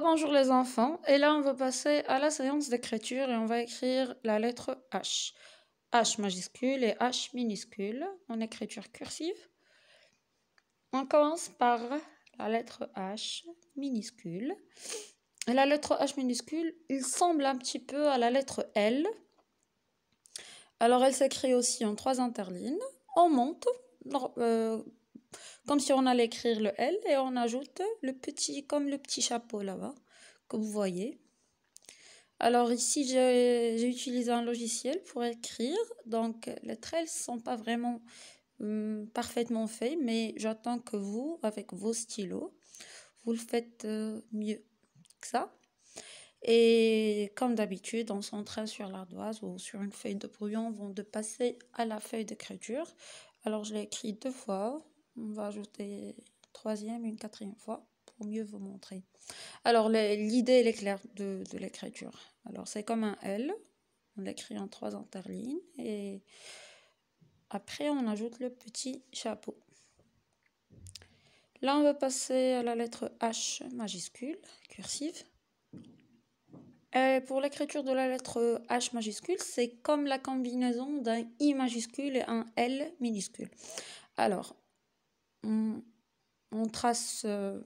Bonjour les enfants, et là on va passer à la séance d'écriture et on va écrire la lettre H. H majuscule et H minuscule en écriture cursive. On commence par la lettre H minuscule. la lettre H minuscule, il semble un petit peu à la lettre L. Alors elle s'écrit aussi en trois interlignes. On monte euh, comme si on allait écrire le L et on ajoute le petit, comme le petit chapeau là-bas, que vous voyez. Alors ici, j'ai utilisé un logiciel pour écrire. Donc les traits ne sont pas vraiment hum, parfaitement faits, mais j'attends que vous, avec vos stylos, vous le faites euh, mieux que ça. Et comme d'habitude, on s'entraîne sur l'ardoise ou sur une feuille de brouillon avant de passer à la feuille d'écriture. Alors je l'ai écrit deux fois, on va ajouter troisième, une quatrième fois pour mieux vous montrer. Alors l'idée, elle est claire de, l'écriture. Alors c'est comme un L, on l'écrit en trois interlignes et après on ajoute le petit chapeau. Là on va passer à la lettre H majuscule, cursive. Et pour l'écriture de la lettre H majuscule, c'est comme la combinaison d'un I majuscule et un L minuscule. Alors, on, trace euh,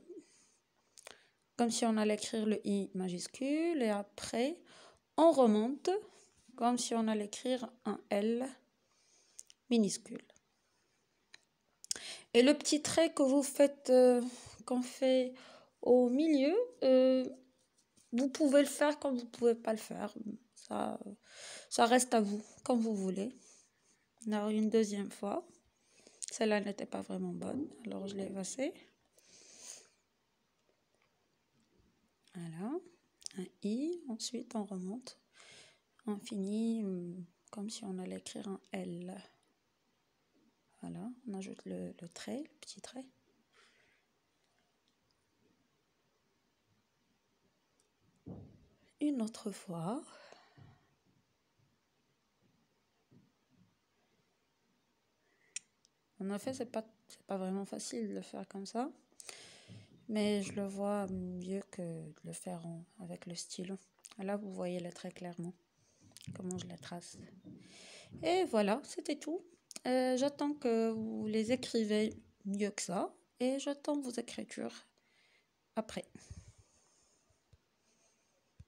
comme si on allait écrire le I majuscule et après on remonte comme si on allait écrire un L minuscule. Et le petit trait que vous faites, euh, qu'on fait au milieu, euh, vous pouvez le faire comme vous ne pouvez pas le faire. Ça, ça reste à vous, comme vous voulez. une deuxième fois. Celle-là n'était pas vraiment bonne, alors je l'ai effacée. Voilà, un I, ensuite on remonte, on finit euh, comme si on allait écrire un L. Voilà, on ajoute le, le trait, le petit trait. Une autre fois, En effet, c'est pas, pas vraiment facile de le faire comme ça. Mais je le vois mieux que de le faire avec le stylo. Là, vous voyez là très clairement comment je la trace. Et voilà, c'était tout. Euh, j'attends que vous les écrivez mieux que ça. Et j'attends vos écritures après.